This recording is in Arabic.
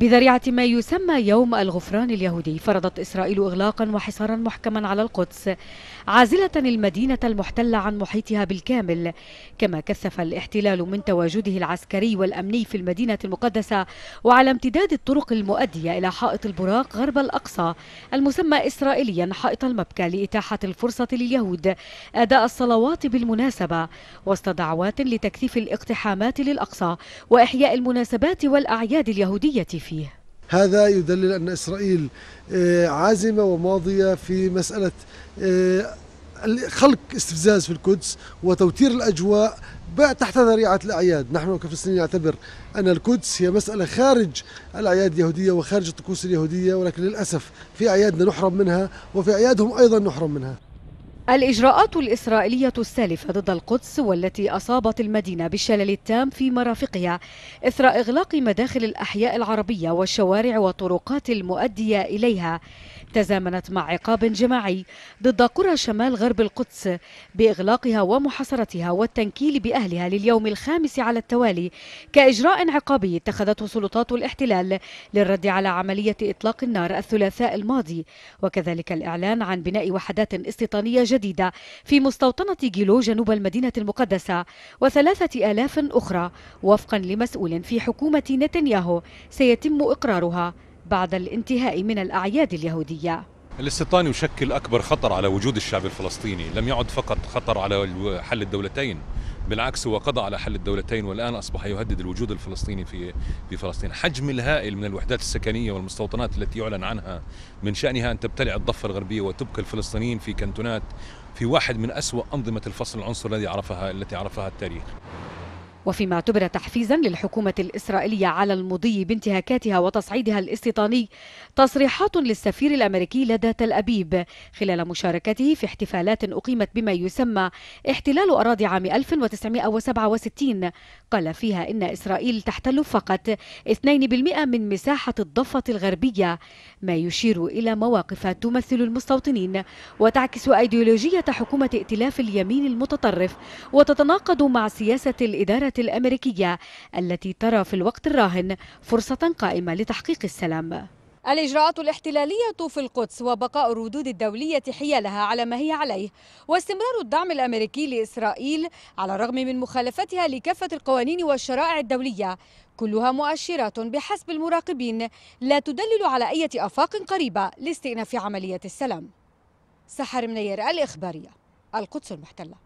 بذريعة ما يسمى يوم الغفران اليهودي فرضت إسرائيل إغلاقا وحصارا محكما على القدس عازلة المدينة المحتلة عن محيطها بالكامل كما كثف الاحتلال من تواجده العسكري والأمني في المدينة المقدسة وعلى امتداد الطرق المؤدية إلى حائط البراق غرب الأقصى المسمى إسرائيليا حائط المبكى لإتاحة الفرصة لليهود أداء الصلوات بالمناسبة وسط دعوات لتكثيف الاقتحامات للأقصى وإحياء المناسبات والأعياد اليهودية في فيها هذا يدلل أن إسرائيل آه، عازمة وماضية في مسألة آه، خلق استفزاز في القدس وتوتير الأجواء تحت ذريعة الأعياد نحن كفلسطينيين نعتبر أن القدس هي مسألة خارج الأعياد اليهودية وخارج الطقوس اليهودية ولكن للأسف في أعيادنا نحرم منها وفي أعيادهم أيضا نحرم منها الإجراءات الإسرائيلية السالفة ضد القدس والتي أصابت المدينة بالشلل التام في مرافقها إثر إغلاق مداخل الأحياء العربية والشوارع والطرقات المؤدية إليها تزامنت مع عقاب جماعي ضد قرى شمال غرب القدس بإغلاقها ومحاصرتها والتنكيل بأهلها لليوم الخامس على التوالي كإجراء عقابي اتخذته سلطات الاحتلال للرد على عملية إطلاق النار الثلاثاء الماضي وكذلك الإعلان عن بناء وحدات استيطانية جديدة جديدة في مستوطنة جيلو جنوب المدينة المقدسة وثلاثة آلاف أخرى وفقا لمسؤول في حكومة نتنياهو سيتم إقرارها بعد الانتهاء من الأعياد اليهودية الاستيطان يشكل أكبر خطر على وجود الشعب الفلسطيني لم يعد فقط خطر على حل الدولتين بالعكس هو قضى على حل الدولتين والآن أصبح يهدد الوجود الفلسطيني في في فلسطين حجم الهائل من الوحدات السكنية والمستوطنات التي يعلن عنها من شأنها أن تبتلع الضفة الغربية وتبقي الفلسطينيين في كنتونات في واحد من أسوأ أنظمة الفصل العنصري الذي عرفها التي عرفها التاريخ وفيما اعتبر تحفيزا للحكومة الإسرائيلية على المضي بانتهاكاتها وتصعيدها الاستيطاني تصريحات للسفير الأمريكي لدى تل أبيب خلال مشاركته في احتفالات أقيمت بما يسمى احتلال أراضي عام 1967 قال فيها إن إسرائيل تحتل فقط 2% من مساحة الضفة الغربية ما يشير إلى مواقف تمثل المستوطنين وتعكس أيديولوجية حكومة ائتلاف اليمين المتطرف وتتناقض مع سياسة الإدارة الأمريكية التي ترى في الوقت الراهن فرصة قائمة لتحقيق السلام الإجراءات الاحتلالية في القدس وبقاء الردود الدولية حيالها على ما هي عليه واستمرار الدعم الأمريكي لإسرائيل على الرغم من مخالفتها لكافة القوانين والشرائع الدولية كلها مؤشرات بحسب المراقبين لا تدلل على أي أفاق قريبة لاستئناف عملية السلام سحر منير الإخبارية القدس المحتلة